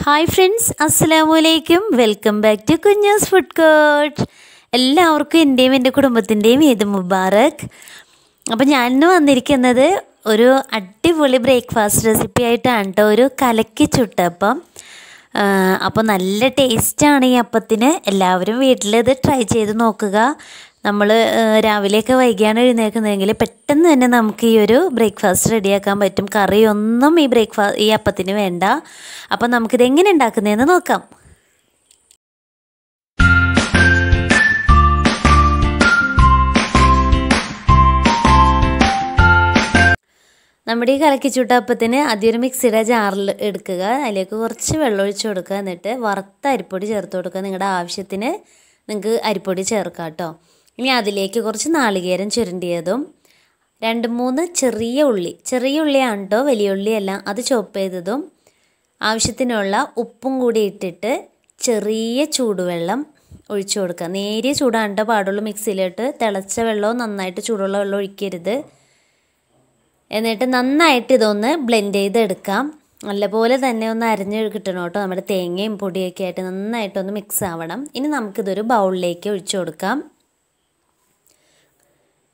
hi friends അസ്സലാമലൈക്കും welcome back to Kunjas food court എല്ലാവർക്കും എൻ്റെയും എൻ്റെ കുടുംബത്തിൻ്റെയും ഏത് മുബാറക് അപ്പോൾ ഇന്ന് വന്നിരിക്കുന്നത് ഒരു അടിപൊളി ബ്രേക്ക്ഫാസ്റ്റ് റെസിപ്പി ആയിട്ടാണ് കേട്ടോ ഒരു കലക്കി ചുട്ടപ്പം അപ്പോൾ നല്ല ടേസ്റ്റാണ് ഈ അപ്പത്തിന് എല്ലാവരും വീട്ടിൽ ഇത് ട്രൈ ചെയ്ത് നോക്കുക നമ്മൾ രാവിലെയൊക്കെ വൈകിയാണ് എഴുന്നേൽക്കുന്നതെങ്കിൽ പെട്ടെന്ന് തന്നെ നമുക്ക് ഈ ഒരു ബ്രേക്ക്ഫാസ്റ്റ് റെഡിയാക്കാൻ പറ്റും കറിയൊന്നും ഈ ബ്രേക്ക്ഫാ ഈ അപ്പത്തിന് വേണ്ട അപ്പം നമുക്കിത് എങ്ങനെ ഉണ്ടാക്കുന്നതെന്ന് നോക്കാം നമ്മുടെ ഈ കലക്കിച്ചൂട്ട അപ്പത്തിന് ആദ്യം ഒരു മിക്സിയുടെ ജാറിൽ എടുക്കുക അതിലേക്ക് കുറച്ച് വെള്ളം ഒഴിച്ച് കൊടുക്കുക എന്നിട്ട് വറുത്ത അരിപ്പൊടി ചേർത്ത് കൊടുക്കുക നിങ്ങളുടെ ആവശ്യത്തിന് നിങ്ങൾക്ക് അരിപ്പൊടി ചേർക്കാം കേട്ടോ ഇനി അതിലേക്ക് കുറച്ച് നാളികേരം ചുരണ്ടിയതും രണ്ട് മൂന്ന് ചെറിയ ഉള്ളി ചെറിയ ഉള്ളിയാണ് കേട്ടോ വലിയ ഉള്ളിയല്ല അത് ചോപ്പ് ചെയ്തതും ആവശ്യത്തിനുള്ള ഉപ്പും കൂടി ഇട്ടിട്ട് ചെറിയ ചൂടുവെള്ളം ഒഴിച്ചു കൊടുക്കുക നേരിയ ചൂടാണ്ട പാടുള്ളൂ മിക്സിയിലിട്ട് തിളച്ച വെള്ളവും നന്നായിട്ട് ചൂടുള്ള വെള്ളം ഒഴിക്കരുത് എന്നിട്ട് നന്നായിട്ട് ഇതൊന്ന് ബ്ലെൻഡ് ചെയ്തെടുക്കാം നല്ലപോലെ തന്നെ ഒന്ന് അരഞ്ഞ് കിട്ടണം കേട്ടോ നമ്മുടെ തേങ്ങയും പൊടിയൊക്കെ ആയിട്ട് നന്നായിട്ടൊന്ന് മിക്സ് ആവണം ഇനി നമുക്കിതൊരു ബൗളിലേക്ക് ഒഴിച്ചു കൊടുക്കാം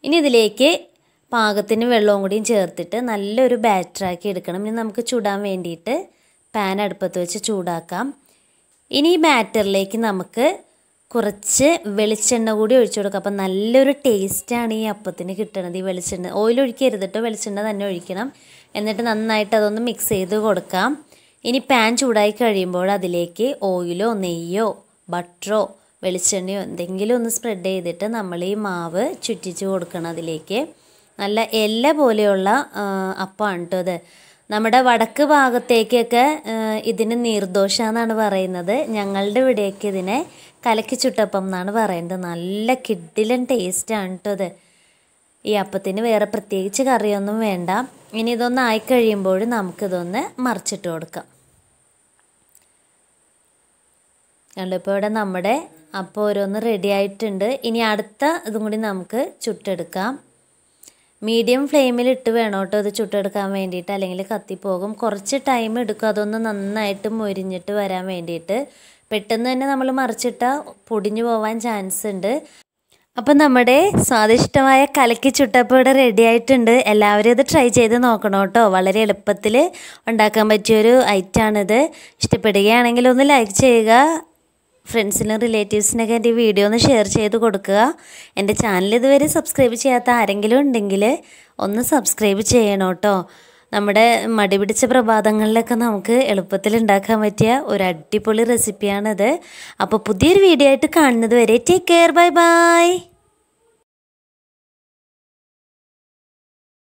ഇനി ഇതിലേക്ക് പാകത്തിന് വെള്ളവും കൂടിയും ചേർത്തിട്ട് നല്ലൊരു ബാറ്ററാക്കി എടുക്കണം ഇനി നമുക്ക് ചൂടാൻ വേണ്ടിയിട്ട് പാൻ അടുപ്പത്ത് വെച്ച് ചൂടാക്കാം ഇനി ഈ ബാറ്ററിലേക്ക് നമുക്ക് കുറച്ച് വെളിച്ചെണ്ണ കൂടി ഒഴിച്ചു കൊടുക്കുക അപ്പം നല്ലൊരു ടേസ്റ്റാണ് ഈ അപ്പത്തിന് കിട്ടണത് ഈ വെളിച്ചെണ്ണ ഓയിൽ ഒഴിക്കരുതിട്ടോ വെളിച്ചെണ്ണ തന്നെ ഒഴിക്കണം എന്നിട്ട് നന്നായിട്ട് അതൊന്ന് മിക്സ് ചെയ്ത് കൊടുക്കാം ഇനി പാൻ ചൂടായി കഴിയുമ്പോൾ അതിലേക്ക് ഓയിലോ നെയ്യോ ബട്ടറോ വെളിച്ചെണ്ണയോ എന്തെങ്കിലും ഒന്ന് സ്പ്രെഡ് ചെയ്തിട്ട് നമ്മൾ ഈ മാവ് ചുറ്റിച്ച് കൊടുക്കണം അതിലേക്ക് നല്ല എല്ല പോലെയുള്ള അപ്പമാണ് കേട്ടോ അത് നമ്മുടെ വടക്ക് ഭാഗത്തേക്കൊക്കെ ഇതിന് നീർദോശ എന്നാണ് പറയുന്നത് ഞങ്ങളുടെ ഇവിടേക്ക് ഇതിനെ കലക്കി ചുട്ടപ്പം എന്നാണ് പറയുന്നത് നല്ല കിഡിലൻ ടേസ്റ്റാണ് കേട്ടോ അത് ഈ അപ്പത്തിന് വേറെ പ്രത്യേകിച്ച് കറിയൊന്നും വേണ്ട ഇനി ഇതൊന്ന് ആയിക്കഴിയുമ്പോൾ നമുക്കിതൊന്ന് മറിച്ചിട്ട് കൊടുക്കാം കണ്ടിപ്പോൾ ഇവിടെ നമ്മുടെ അപ്പോൾ ഓരോന്ന് റെഡി ആയിട്ടുണ്ട് ഇനി അടുത്ത ഇതും കൂടി നമുക്ക് ചുട്ടെടുക്കാം മീഡിയം ഫ്ലെയിമിൽ ഇട്ട് വേണം കേട്ടോ ഇത് ചുട്ടെടുക്കാൻ വേണ്ടിയിട്ട് അല്ലെങ്കിൽ കത്തിപ്പോകും കുറച്ച് ടൈം എടുക്കും അതൊന്ന് നന്നായിട്ട് മൊരിഞ്ഞിട്ട് വരാൻ വേണ്ടിയിട്ട് പെട്ടെന്ന് തന്നെ നമ്മൾ മറിച്ചിട്ടാൽ പൊടിഞ്ഞു പോവാൻ ചാൻസ് ഉണ്ട് അപ്പം നമ്മുടെ സ്വാദിഷ്ടമായ കലക്കി ചുട്ടപ്പം ഇവിടെ റെഡി ആയിട്ടുണ്ട് എല്ലാവരും ഇത് ട്രൈ ചെയ്ത് നോക്കണം കേട്ടോ വളരെ എളുപ്പത്തിൽ ഉണ്ടാക്കാൻ പറ്റിയൊരു ഐറ്റാണിത് ഇഷ്ടപ്പെടുകയാണെങ്കിൽ ഒന്ന് ലൈക്ക് ചെയ്യുക ഫ്രണ്ട്സിനും റിലേറ്റീവ്സിനൊക്കെ എൻ്റെ വീഡിയോ ഒന്ന് ഷെയർ ചെയ്ത് കൊടുക്കുക എൻ്റെ ചാനൽ ഇതുവരെ സബ്സ്ക്രൈബ് ചെയ്യാത്ത ആരെങ്കിലും ഉണ്ടെങ്കിൽ ഒന്ന് സബ്സ്ക്രൈബ് ചെയ്യണം കേട്ടോ നമ്മുടെ മടി പിടിച്ച പ്രഭാതങ്ങളിലൊക്കെ നമുക്ക് എളുപ്പത്തിൽ ഉണ്ടാക്കാൻ പറ്റിയ ഒരു അടിപൊളി റെസിപ്പിയാണിത് അപ്പോൾ പുതിയൊരു വീഡിയോ ആയിട്ട് കാണുന്നത് വരെ ടേക്ക് കെയർ ബൈ ബൈ